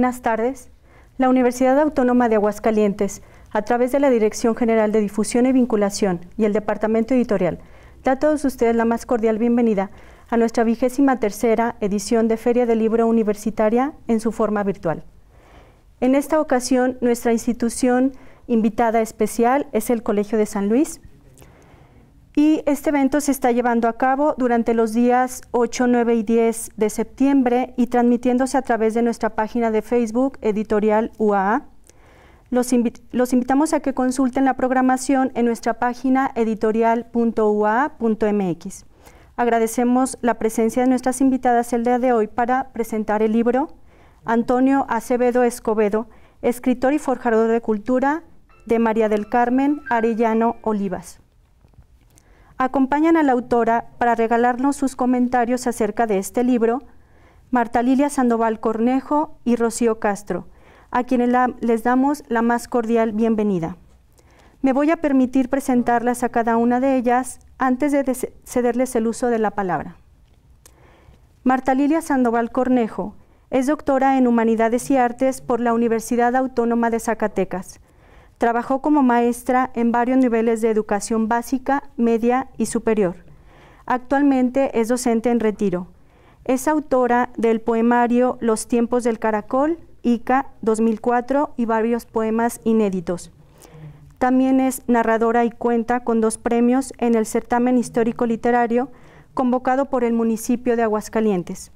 Buenas tardes. La Universidad Autónoma de Aguascalientes, a través de la Dirección General de Difusión y Vinculación y el Departamento Editorial, da a todos ustedes la más cordial bienvenida a nuestra vigésima tercera edición de Feria del Libro Universitaria en su forma virtual. En esta ocasión, nuestra institución invitada especial es el Colegio de San Luis, y este evento se está llevando a cabo durante los días 8, 9 y 10 de septiembre y transmitiéndose a través de nuestra página de Facebook Editorial UAA. Los, invitamos a que consulten la programación en nuestra página editorial.ua.mx. Agradecemos la presencia de nuestras invitadas el día de hoy para presentar el libro Antonio Acevedo Escobedo, escritor y forjador de cultura de María del Carmen Arellano Olivas acompañan a la autora para regalarnos sus comentarios acerca de este libro, Marta Lilia Sandoval Cornejo y Rocío Castro, a quienes les damos la más cordial bienvenida. Me voy a permitir presentarlas a cada una de ellas antes de cederles el uso de la palabra. Marta Lilia Sandoval Cornejo es doctora en Humanidades y Artes por la Universidad Autónoma de Zacatecas Trabajó como maestra en varios niveles de educación básica, media y superior. Actualmente es docente en retiro. Es autora del poemario Los tiempos del caracol, ICA 2004 y varios poemas inéditos. También es narradora y cuenta con dos premios en el certamen histórico literario convocado por el municipio de Aguascalientes.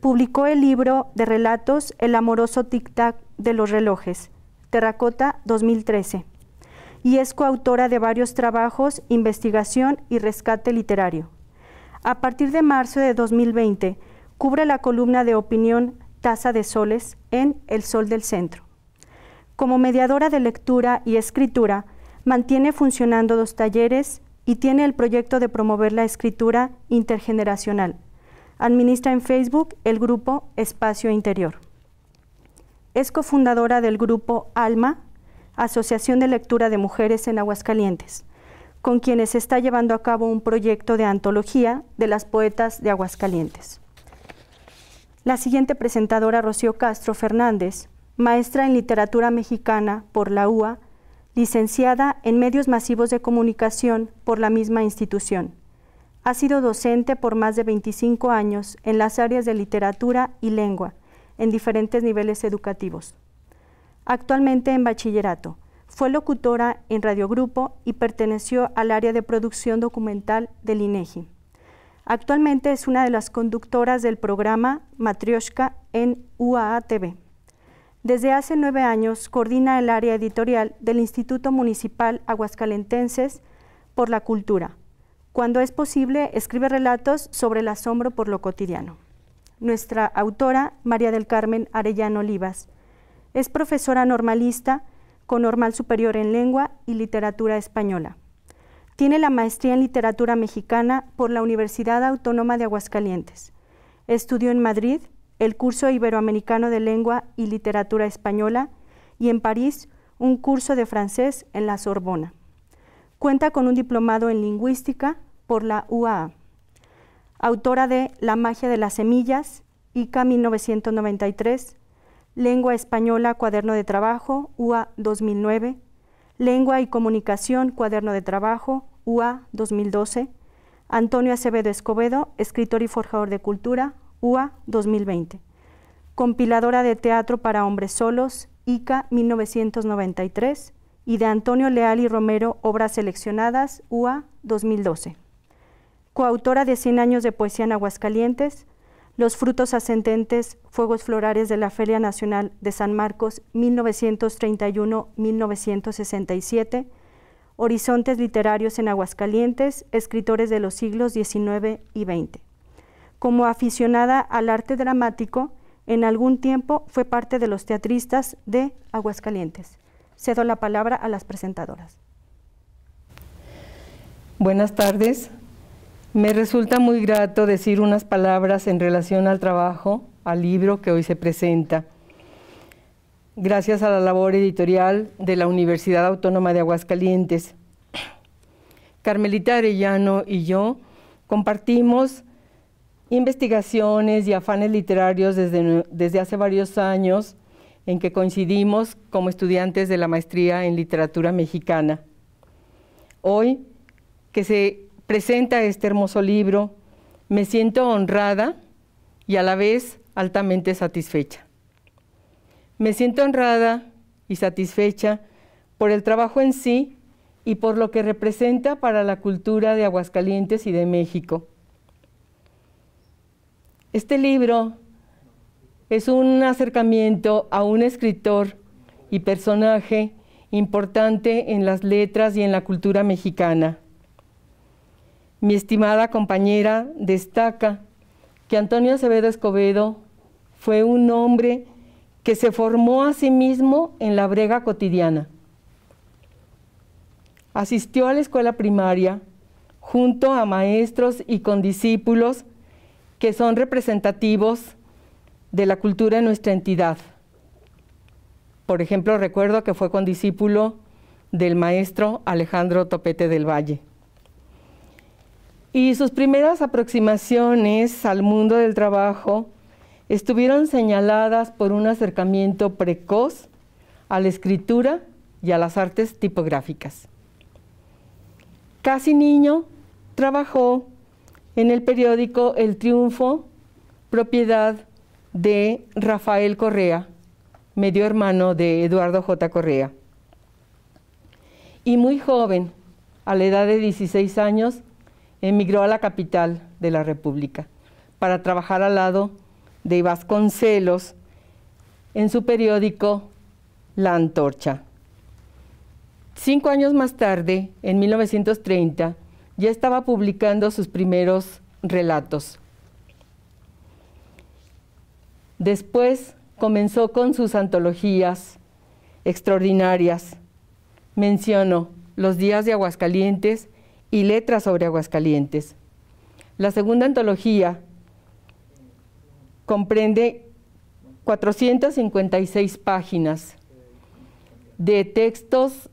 Publicó el libro de relatos El amoroso tic-tac de los relojes, Terracota 2013, y es coautora de varios trabajos, investigación y rescate literario. A partir de marzo de 2020, cubre la columna de opinión Taza de Soles en El Sol del Centro. Como mediadora de lectura y escritura, mantiene funcionando dos talleres y tiene el proyecto de promover la escritura intergeneracional. Administra en Facebook el grupo Espacio Interior. Es cofundadora del grupo ALMA, Asociación de Lectura de Mujeres en Aguascalientes, con quienes está llevando a cabo un proyecto de antología de las poetas de Aguascalientes. La siguiente presentadora, Rocío Castro Fernández, maestra en literatura mexicana por la UA, licenciada en medios masivos de comunicación por la misma institución. Ha sido docente por más de 25 años en las áreas de literatura y lengua, en diferentes niveles educativos. Actualmente en bachillerato, fue locutora en Radiogrupo y perteneció al área de producción documental del INEGI. E Actualmente es una de las conductoras del programa Matrioshka en UAA Desde hace nueve años coordina el área editorial del Instituto Municipal Aguascalentenses por la Cultura. Cuando es posible, escribe relatos sobre el asombro por lo cotidiano nuestra autora María del Carmen Arellano Olivas. Es profesora normalista con normal superior en lengua y literatura española. Tiene la maestría en literatura mexicana por la Universidad Autónoma de Aguascalientes. Estudió en Madrid el curso iberoamericano de lengua y literatura española y en París un curso de francés en la Sorbona. Cuenta con un diplomado en lingüística por la UAA autora de La magia de las semillas, ICA 1993, Lengua Española, Cuaderno de Trabajo, UA 2009, Lengua y Comunicación, Cuaderno de Trabajo, UA 2012, Antonio Acevedo Escobedo, escritor y forjador de cultura, UA 2020, compiladora de teatro para hombres solos, ICA 1993, y de Antonio Leal y Romero, obras seleccionadas, UA 2012 coautora de 100 años de poesía en Aguascalientes, Los frutos ascendentes, Fuegos Florales de la Feria Nacional de San Marcos 1931-1967, Horizontes Literarios en Aguascalientes, Escritores de los siglos XIX y XX. Como aficionada al arte dramático, en algún tiempo fue parte de los teatristas de Aguascalientes. Cedo la palabra a las presentadoras. Buenas tardes, me resulta muy grato decir unas palabras en relación al trabajo, al libro que hoy se presenta. Gracias a la labor editorial de la Universidad Autónoma de Aguascalientes. Carmelita Arellano y yo compartimos investigaciones y afanes literarios desde, desde hace varios años en que coincidimos como estudiantes de la maestría en literatura mexicana. Hoy, que se presenta este hermoso libro, me siento honrada y a la vez altamente satisfecha. Me siento honrada y satisfecha por el trabajo en sí y por lo que representa para la cultura de Aguascalientes y de México. Este libro es un acercamiento a un escritor y personaje importante en las letras y en la cultura mexicana. Mi estimada compañera destaca que Antonio Acevedo Escobedo fue un hombre que se formó a sí mismo en la brega cotidiana. Asistió a la escuela primaria junto a maestros y condiscípulos que son representativos de la cultura de nuestra entidad. Por ejemplo, recuerdo que fue condiscípulo del maestro Alejandro Topete del Valle. Y sus primeras aproximaciones al mundo del trabajo estuvieron señaladas por un acercamiento precoz a la escritura y a las artes tipográficas. Casi niño, trabajó en el periódico El Triunfo, propiedad de Rafael Correa, medio hermano de Eduardo J. Correa. Y muy joven, a la edad de 16 años, emigró a la capital de la República para trabajar al lado de Vasconcelos en su periódico La Antorcha. Cinco años más tarde, en 1930, ya estaba publicando sus primeros relatos. Después comenzó con sus antologías extraordinarias. Mencionó Los días de Aguascalientes y Letras sobre Aguascalientes. La segunda antología comprende 456 páginas de textos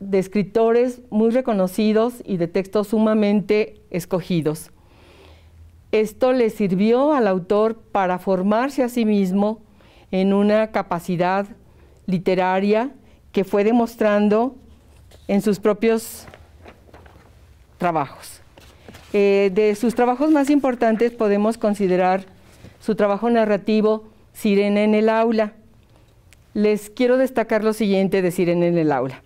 de escritores muy reconocidos y de textos sumamente escogidos. Esto le sirvió al autor para formarse a sí mismo en una capacidad literaria que fue demostrando en sus propios trabajos. Eh, de sus trabajos más importantes podemos considerar su trabajo narrativo Sirena en el aula. Les quiero destacar lo siguiente de Sirena en el aula.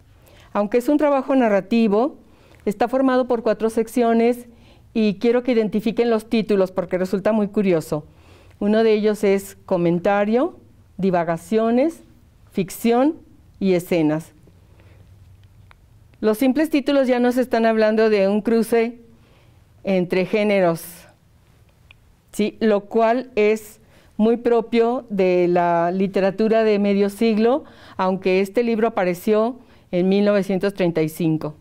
Aunque es un trabajo narrativo, está formado por cuatro secciones y quiero que identifiquen los títulos porque resulta muy curioso. Uno de ellos es comentario, divagaciones, ficción y escenas. Los simples títulos ya nos están hablando de un cruce entre géneros, lo cual es muy propio de la literatura de medio siglo, aunque este libro apareció en 1935.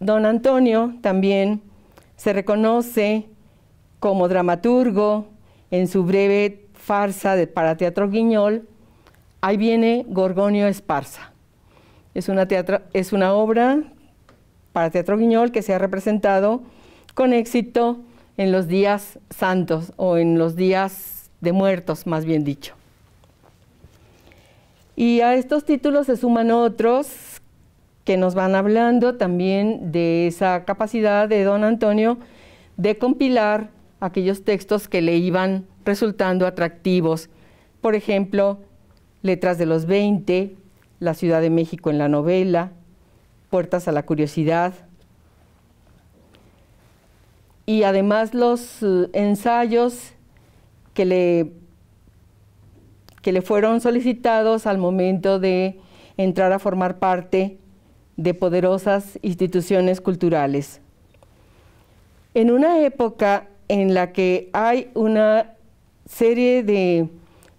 Don Antonio también se reconoce como dramaturgo en su breve farsa de, para teatro guiñol, Ahí viene Gorgonio Esparza. Es una, obra para Teatro Guiñol que se ha representado con éxito en los días santos o en los días de muertos, más bien dicho. Y a estos títulos se suman otros que nos van hablando también de esa capacidad de don Antonio de compilar aquellos textos que le iban resultando atractivos. Por ejemplo, Letras de los 20, La Ciudad de México en la novela, Puertas a la Curiosidad. Y además los eh, ensayos que le, que le fueron solicitados al momento de entrar a formar parte de poderosas instituciones culturales. En una época en la que hay una serie de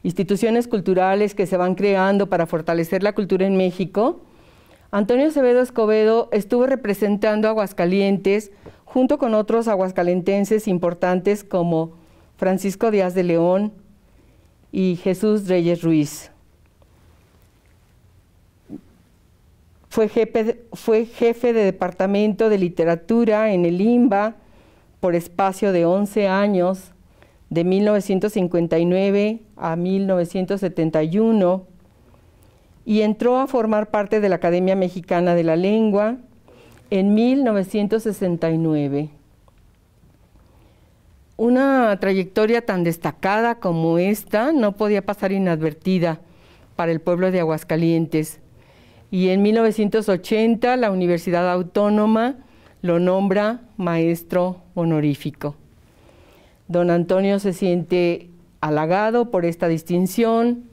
instituciones culturales que se van creando para fortalecer la cultura en México, Antonio Acevedo Escobedo estuvo representando a Aguascalientes junto con otros aguascalentenses importantes como Francisco Díaz de León y Jesús Reyes Ruiz. Fue jefe, de departamento de literatura en el IMBA por espacio de 11 años de 1959 a 1971 y entró a formar parte de la Academia Mexicana de la Lengua en 1969. Una trayectoria tan destacada como esta no podía pasar inadvertida para el pueblo de Aguascalientes. Y en 1980 la Universidad Autónoma lo nombra maestro honorífico. Don Antonio se siente halagado por esta distinción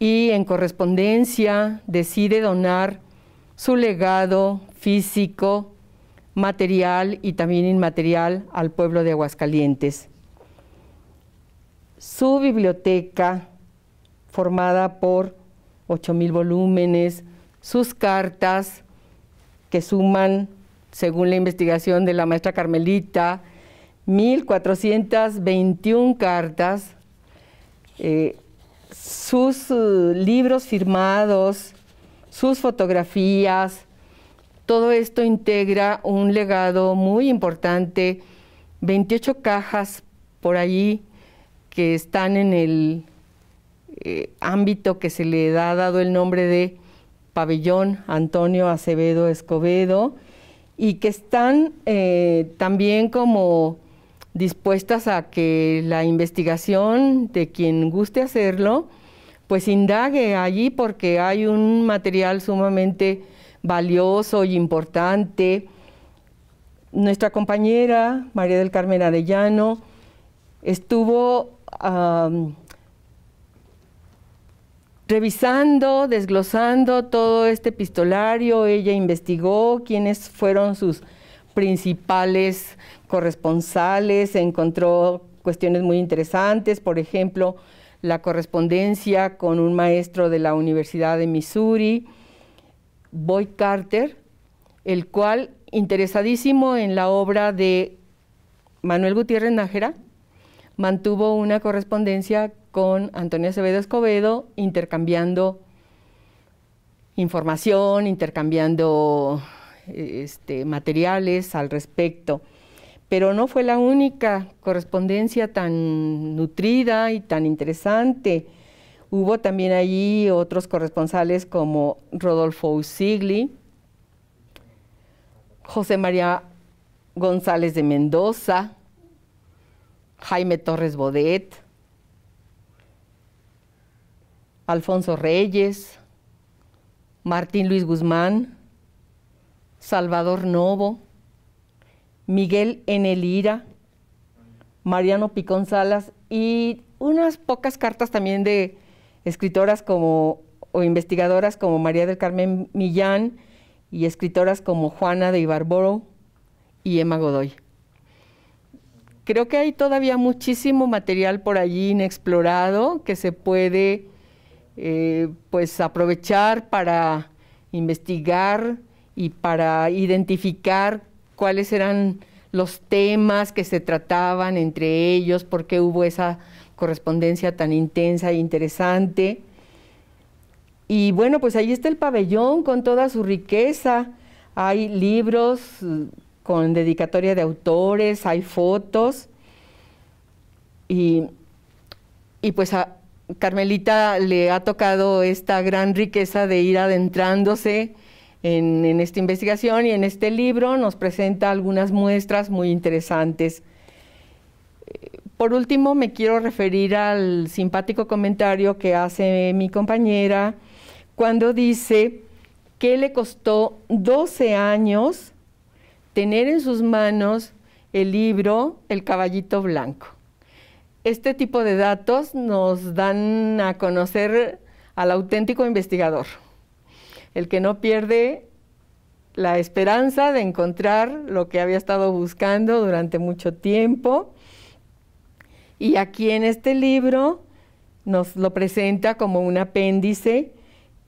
y en correspondencia decide donar su legado físico, material y también inmaterial al pueblo de Aguascalientes. Su biblioteca, formada por 8.000 volúmenes, sus cartas, que suman, según la investigación de la maestra Carmelita, 1.421 cartas, eh, sus eh, libros firmados, sus fotografías, todo esto integra un legado muy importante, 28 cajas por allí que están en el eh, ámbito que se le ha dado el nombre de Pabellón Antonio Acevedo Escobedo y que están también como dispuestas a que la investigación de quien guste hacerlo, pues indague allí porque hay un material sumamente valioso y importante. Nuestra compañera María del Carmen Arellano estuvo revisando, desglosando todo este epistolario, ella investigó quiénes fueron sus principales corresponsales, encontró cuestiones muy interesantes, por ejemplo, la correspondencia con un maestro de la Universidad de Missouri, Boy Carter, el cual, interesadísimo en la obra de Manuel Gutiérrez Nájera, mantuvo una correspondencia con Antonio Acevedo Escobedo, intercambiando información, intercambiando eh, este, materiales al respecto. Pero no fue la única correspondencia tan nutrida y tan interesante. Hubo también allí otros corresponsales como Rodolfo Usigli, José María González de Mendoza, Jaime Torres Bodet, Alfonso Reyes, Martín Luis Guzmán, Salvador Novo, Miguel Enelira, Mariano Picón Salas y unas pocas cartas también de escritoras como o investigadoras como María del Carmen Millán y escritoras como Juana de Ibarboro y Emma Godoy. Creo que hay todavía muchísimo material por allí inexplorado que se puede eh, pues aprovechar para investigar, y para identificar cuáles eran los temas que se trataban entre ellos, por qué hubo esa correspondencia tan intensa e interesante. Y bueno, pues ahí está el pabellón con toda su riqueza. Hay libros eh, con dedicatoria de autores, hay fotos. Y, pues a Carmelita le ha tocado esta gran riqueza de ir adentrándose en, esta investigación y en este libro nos presenta algunas muestras muy interesantes. Por último, me quiero referir al simpático comentario que hace mi compañera cuando dice que le costó 12 años tener en sus manos el libro El caballito blanco. Este tipo de datos nos dan a conocer al auténtico investigador el que no pierde la esperanza de encontrar lo que había estado buscando durante mucho tiempo. Y aquí en este libro nos lo presenta como un apéndice,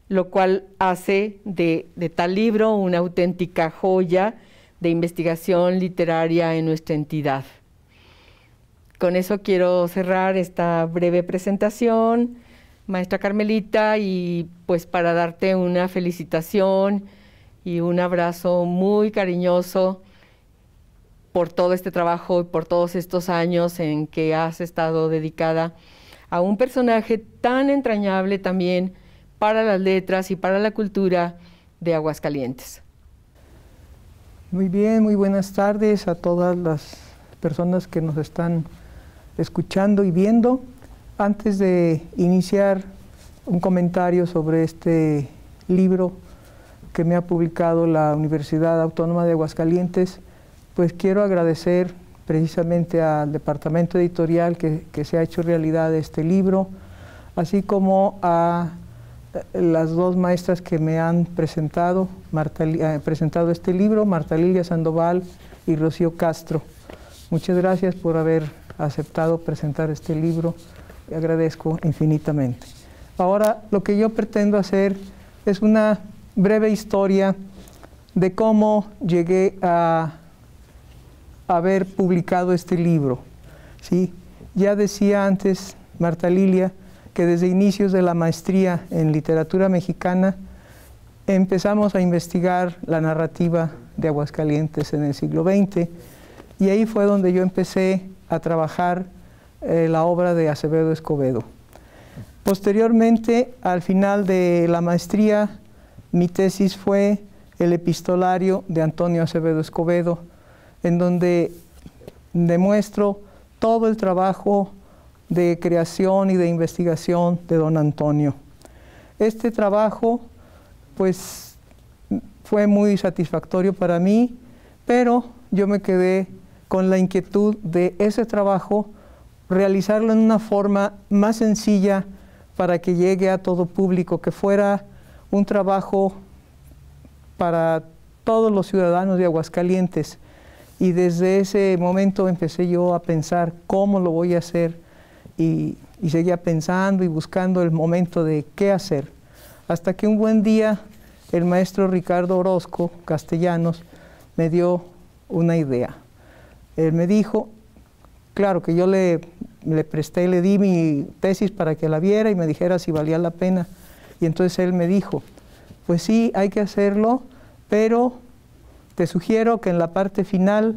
lo cual hace de, de tal libro una auténtica joya de investigación literaria en nuestra entidad. Con eso quiero cerrar esta breve presentación maestra Carmelita, y pues para darte una felicitación y un abrazo muy cariñoso por todo este trabajo y por todos estos años en que has estado dedicada a un personaje tan entrañable también para las letras y para la cultura de Aguascalientes. Muy bien, muy buenas tardes a todas las personas que nos están escuchando y viendo. Antes de iniciar un comentario sobre este libro que me ha publicado la Universidad Autónoma de Aguascalientes, pues quiero agradecer precisamente al departamento editorial que, se ha hecho realidad este libro, así como a eh, las dos maestras que me han presentado, Marta, eh, presentado este libro, Marta Lilia Sandoval y Rocío Castro. Muchas gracias por haber aceptado presentar este libro agradezco infinitamente. Ahora lo que yo pretendo hacer es una breve historia de cómo llegué a haber publicado este libro. ¿sí? Ya decía antes Marta Lilia que desde inicios de la maestría en literatura mexicana empezamos a investigar la narrativa de Aguascalientes en el siglo XX y ahí fue donde yo empecé a trabajar eh, la obra de Acevedo Escobedo. Posteriormente, al final de la maestría, mi tesis fue el epistolario de Antonio Acevedo Escobedo, en donde demuestro todo el trabajo de creación y de investigación de don Antonio. Este trabajo, pues, fue muy satisfactorio para mí, pero yo me quedé con la inquietud de ese trabajo realizarlo en una forma más sencilla para que llegue a todo público, que fuera un trabajo para todos los ciudadanos de Aguascalientes. Y desde ese momento empecé yo a pensar cómo lo voy a hacer y, seguía pensando y buscando el momento de qué hacer. Hasta que un buen día el maestro Ricardo Orozco Castellanos me dio una idea. Él me dijo, claro que yo le le presté, le di mi tesis para que la viera y me dijera si valía la pena. Y entonces él me dijo, pues sí, hay que hacerlo, pero te sugiero que en la parte final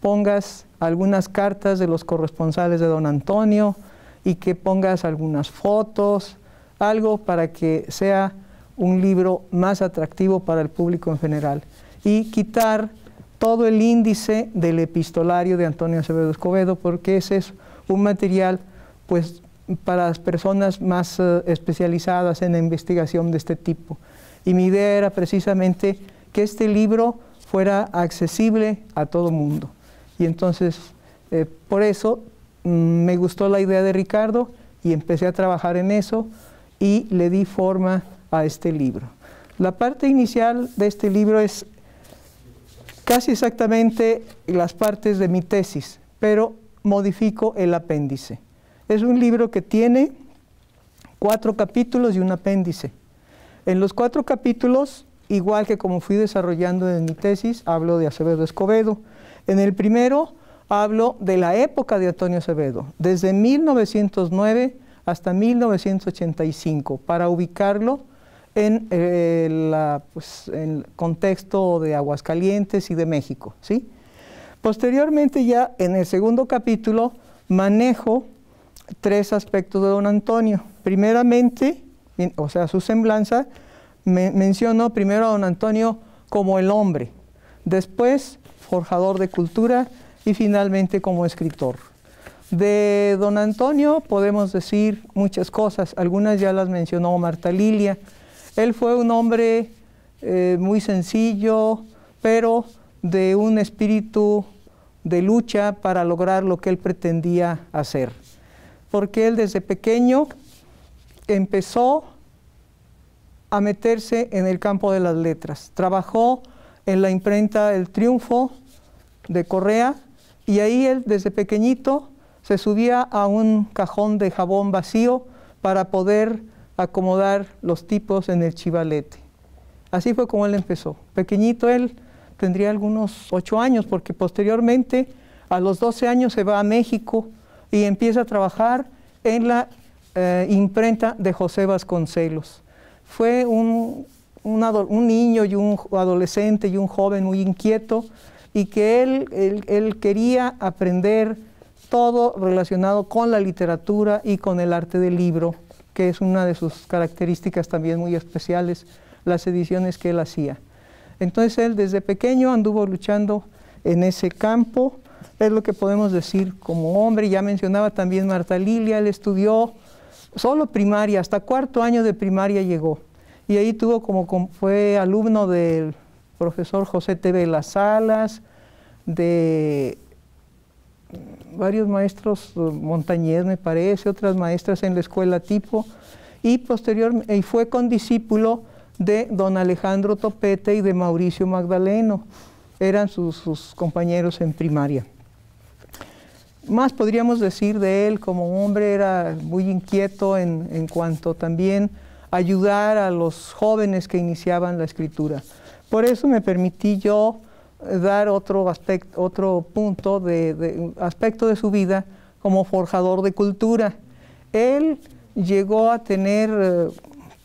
pongas algunas cartas de los corresponsales de don Antonio y que pongas algunas fotos, algo para que sea un libro más atractivo para el público en general. Y quitar todo el índice del epistolario de Antonio Acevedo Escobedo, porque es es un material pues, para las personas más eh, especializadas en la investigación de este tipo. Y mi idea era precisamente que este libro fuera accesible a todo mundo. Y entonces, eh, por eso mm, me gustó la idea de Ricardo y empecé a trabajar en eso y le di forma a este libro. La parte inicial de este libro es casi exactamente las partes de mi tesis, pero modifico el apéndice. Es un libro que tiene cuatro capítulos y un apéndice. En los cuatro capítulos, igual que como fui desarrollando en mi tesis, hablo de Acevedo Escobedo. En el primero hablo de la época de Antonio Acevedo, desde 1909 hasta 1985, para ubicarlo eh, pues, en, el contexto de Aguascalientes y de México. ¿sí? Posteriormente ya en el segundo capítulo manejo tres aspectos de don Antonio. Primeramente, o sea, su semblanza, me menciono primero a don Antonio como el hombre, después forjador de cultura y finalmente como escritor. De don Antonio podemos decir muchas cosas, algunas ya las mencionó Marta Lilia. Él fue un hombre eh, muy sencillo, pero de un espíritu de lucha para lograr lo que él pretendía hacer. Porque él desde pequeño empezó a meterse en el campo de las letras. Trabajó en la imprenta El Triunfo de Correa y ahí él desde pequeñito se subía a un cajón de jabón vacío para poder acomodar los tipos en el chivalete. Así fue como él empezó. Pequeñito él tendría algunos ocho años, porque posteriormente a los 12 años se va a México y empieza a trabajar en la eh, imprenta de José Vasconcelos. Fue un, niño y un adolescente y un joven muy inquieto y que él quería aprender todo relacionado con la literatura y con el arte del libro, que es una de sus características también muy especiales, las ediciones que él hacía. Entonces él desde pequeño anduvo luchando en ese campo, es lo que podemos decir como hombre. Ya mencionaba también Marta Lilia, él estudió solo primaria, hasta cuarto año de primaria llegó. Y ahí tuvo como, fue alumno del profesor José T. Las Salas, de varios maestros, eh, Montañez me parece, otras maestras en la escuela tipo, y posteriormente y fue condiscípulo de don Alejandro Topete y de Mauricio Magdaleno. Eran sus, compañeros en primaria. Más podríamos decir de él como hombre, era muy inquieto en, cuanto también ayudar a los jóvenes que iniciaban la escritura. Por eso me permití yo dar otro, aspecto, otro punto, de, aspecto de su vida como forjador de cultura. Él llegó a tener eh,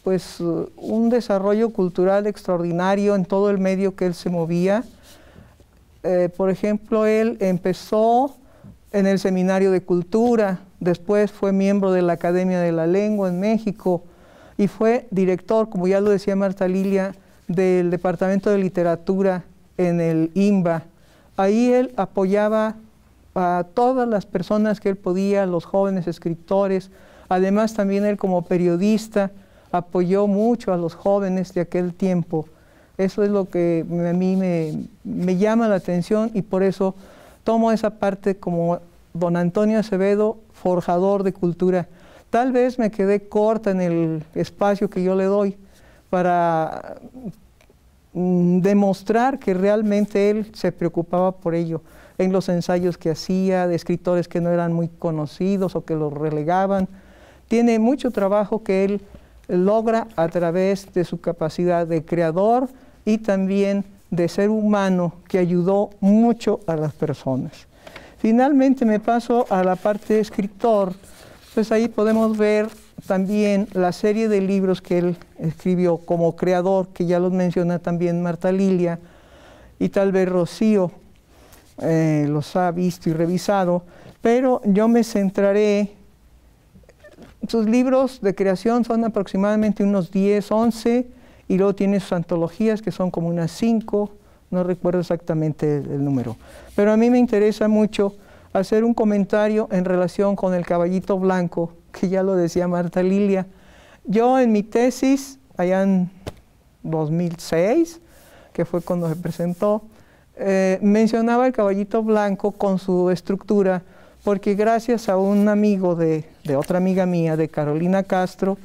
pues eh, un desarrollo cultural extraordinario en todo el medio que él se movía. Eh, por ejemplo, él empezó en el Seminario de Cultura, después fue miembro de la Academia de la Lengua en México y fue director, como ya lo decía Marta Lilia, del Departamento de Literatura en el IMBA. Ahí él apoyaba a todas las personas que él podía, los jóvenes escritores, además también él como periodista apoyó mucho a los jóvenes de aquel tiempo. Eso es lo que a mí me, llama la atención y por eso tomo esa parte como don Antonio Acevedo, forjador de cultura. Tal vez me quedé corta en el espacio que yo le doy para mm, demostrar que realmente él se preocupaba por ello en los ensayos que hacía, de escritores que no eran muy conocidos o que los relegaban. Tiene mucho trabajo que él logra a través de su capacidad de creador y también de ser humano que ayudó mucho a las personas. Finalmente me paso a la parte de escritor, pues ahí podemos ver también la serie de libros que él escribió como creador, que ya los menciona también Marta Lilia, y tal vez Rocío eh, los ha visto y revisado, pero yo me centraré sus libros de creación son aproximadamente unos 10, 11, y luego tiene sus antologías que son como unas 5, no recuerdo exactamente el, número. Pero a mí me interesa mucho hacer un comentario en relación con el caballito blanco, que ya lo decía Marta Lilia. Yo en mi tesis, allá en 2006, que fue cuando se presentó, eh, mencionaba el caballito blanco con su estructura, porque gracias a un amigo de de otra amiga mía, de Carolina Castro.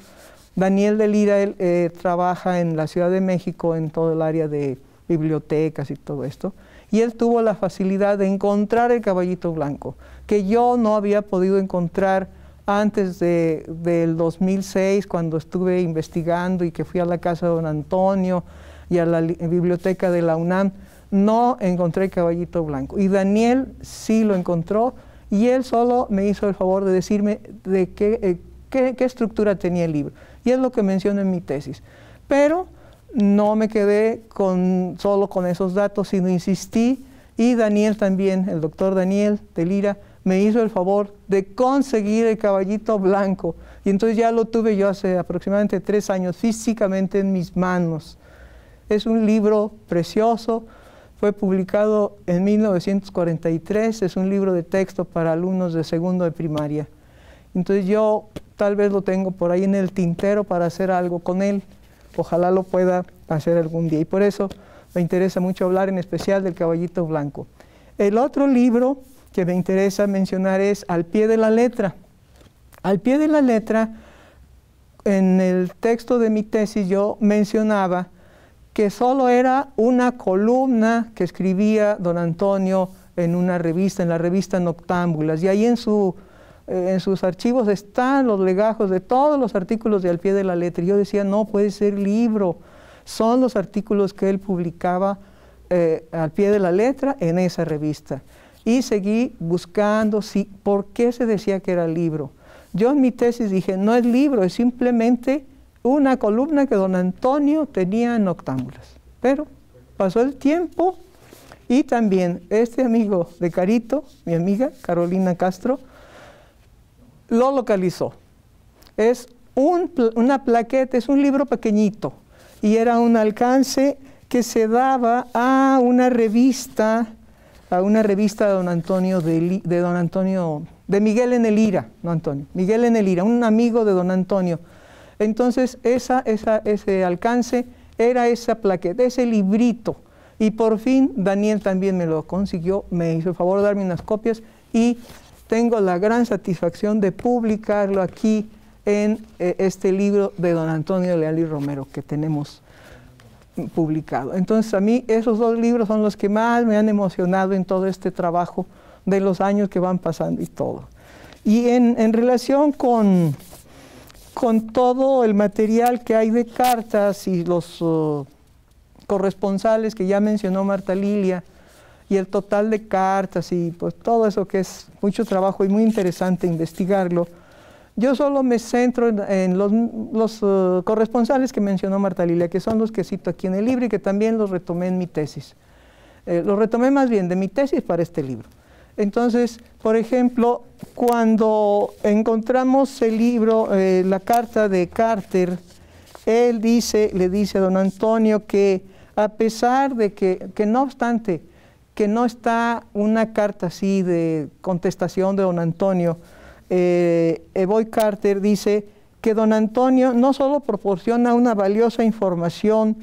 Daniel de Lira él, eh, trabaja en la Ciudad de México en todo el área de bibliotecas y todo esto. Y él tuvo la facilidad de encontrar el caballito blanco, que yo no había podido encontrar antes de, del 2006, cuando estuve investigando y que fui a la casa de don Antonio y a la biblioteca de la UNAM, no encontré el caballito blanco. Y Daniel sí lo encontró, y él solo me hizo el favor de decirme de eh, qué, estructura tenía el libro. Y es lo que menciono en mi tesis. Pero no me quedé solo con esos datos, sino insistí y Daniel también, el doctor Daniel de Lira, me hizo el favor de conseguir el caballito blanco. Y entonces ya lo tuve yo hace aproximadamente tres años físicamente en mis manos. Es un libro precioso, fue publicado en 1943, es un libro de texto para alumnos de segundo de primaria. Entonces yo tal vez lo tengo por ahí en el tintero para hacer algo con él. Ojalá lo pueda hacer algún día. Y por eso me interesa mucho hablar en especial del caballito blanco. El otro libro que me interesa mencionar es Al pie de la letra. Al pie de la letra, en el texto de mi tesis yo mencionaba que solo era una columna que escribía don Antonio en una revista, en la revista Noctámbulas, y ahí en, su, eh, en sus archivos están los legajos de todos los artículos de al pie de la letra. Y yo decía, no puede ser libro, son los artículos que él publicaba eh, al pie de la letra en esa revista. Y seguí buscando si, por qué se decía que era libro. Yo en mi tesis dije, no es libro, es simplemente una columna que don Antonio tenía en octámbulas. Pero pasó el tiempo y también este amigo de Carito, mi amiga Carolina Castro, lo localizó. Es una plaqueta, es un libro pequeñito y era un alcance que se daba a una revista, a una revista de don Antonio de, don Antonio de Miguel en el Antonio, Miguel en un amigo de don Antonio entonces, ese alcance era esa plaqueta, ese librito. Y por fin Daniel también me lo consiguió, me hizo el favor de darme unas copias y tengo la gran satisfacción de publicarlo aquí en eh, este libro de don Antonio Leal y Romero que tenemos publicado. Entonces a mí esos dos libros son los que más me han emocionado en todo este trabajo de los años que van pasando y todo. Y en relación con con todo el material que hay de cartas y los uh, corresponsales que ya mencionó Marta Lilia, y el total de cartas y pues todo eso que es mucho trabajo y muy interesante investigarlo. Yo solo me centro en, los, uh, corresponsales que mencionó Marta Lilia, que son los que cito aquí en el libro y que también los retomé en mi tesis. Eh, los retomé más bien de mi tesis para este libro. Entonces, por ejemplo, cuando encontramos el libro, eh, la carta de Carter, él dice, le dice a don Antonio que a pesar de que, que no obstante, que no está una carta así de contestación de don Antonio, eh, Evoy Carter dice que don Antonio no solo proporciona una valiosa información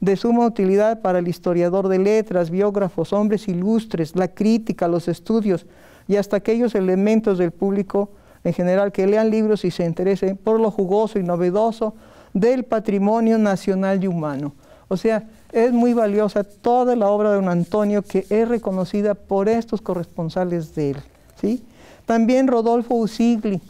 de suma utilidad para el historiador de letras, biógrafos, hombres ilustres, la crítica, los estudios y hasta aquellos elementos del público en general que lean libros y se interesen por lo jugoso y novedoso del patrimonio nacional y humano. O sea, es muy valiosa toda la obra de don Antonio que es reconocida por estos corresponsales de él. ¿sí? También Rodolfo Usigli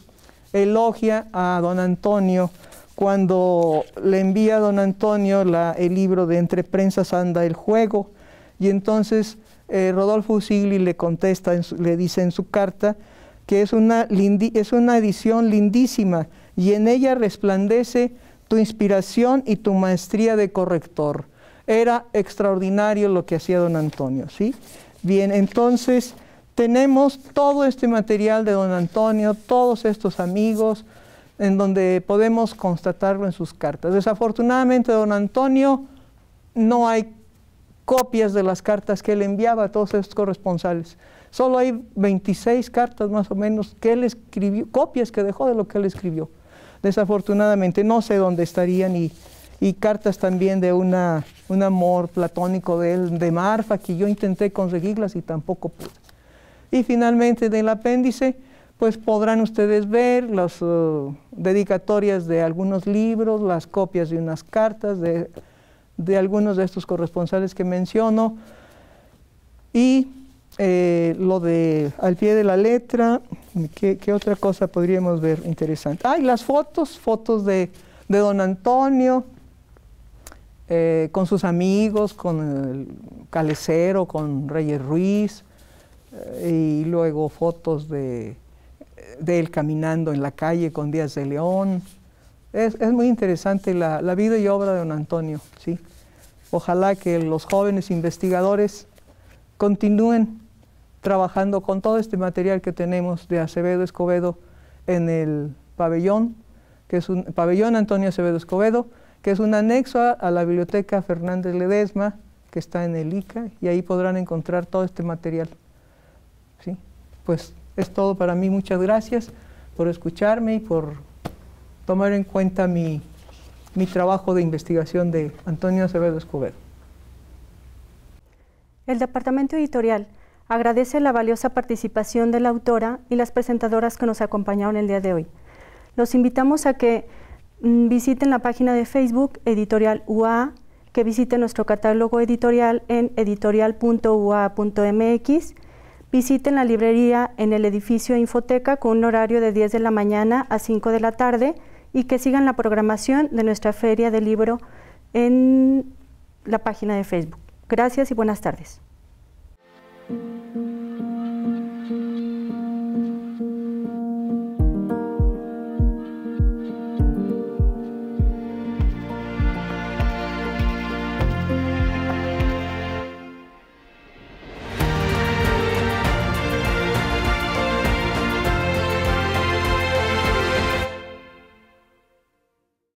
elogia a don Antonio cuando le envía a don Antonio el libro de Entre Prensas anda el juego, y entonces eh, Rodolfo Usigli le contesta, le dice en su carta, que es una, es una edición lindísima y en ella resplandece tu inspiración y tu maestría de corrector. Era extraordinario lo que hacía don Antonio, ¿sí? Bien, entonces tenemos todo este material de don Antonio, todos estos amigos, en donde podemos constatarlo en sus cartas. Desafortunadamente, don Antonio, no hay copias de las cartas que él enviaba a todos estos corresponsales. Solo hay 26 cartas más o menos que él escribió, copias que dejó de lo que él escribió. Desafortunadamente, no sé dónde estarían y, cartas también de una, un amor platónico de él, de Marfa, que yo intenté conseguirlas y tampoco pude. Y finalmente, del apéndice, pues podrán ustedes ver las eh, dedicatorias de algunos libros, las copias de unas cartas de, algunos de estos corresponsales que menciono y eh, lo de al pie de la letra, ¿qué, otra cosa podríamos ver interesante? Ah, las fotos, fotos de, don Antonio, eh, con sus amigos, con el Calecero, con Reyes Ruiz, y luego fotos de de él caminando en la calle con Díaz de León. Es, muy interesante la, vida y obra de don Antonio. ¿sí? Ojalá que los jóvenes investigadores continúen trabajando con todo este material que tenemos de Acevedo Escobedo en el pabellón, que es un pabellón Antonio Acevedo Escobedo, que es un anexo a, a la biblioteca Fernández Ledesma, que está en el ICA, y ahí podrán encontrar todo este material. ¿sí? Pues es todo para mí. Muchas gracias por escucharme y por tomar en cuenta mi, trabajo de investigación de Antonio Acevedo Escobedo. El departamento editorial agradece la valiosa participación de la autora y las presentadoras que nos acompañaron el día de hoy. Los invitamos a que mm, visiten la página de Facebook Editorial UA, que visiten nuestro catálogo editorial en editorial.ua.mx Visiten la librería en el edificio Infoteca con un horario de 10 de la mañana a 5 de la tarde y que sigan la programación de nuestra feria de libro en la página de Facebook. Gracias y buenas tardes.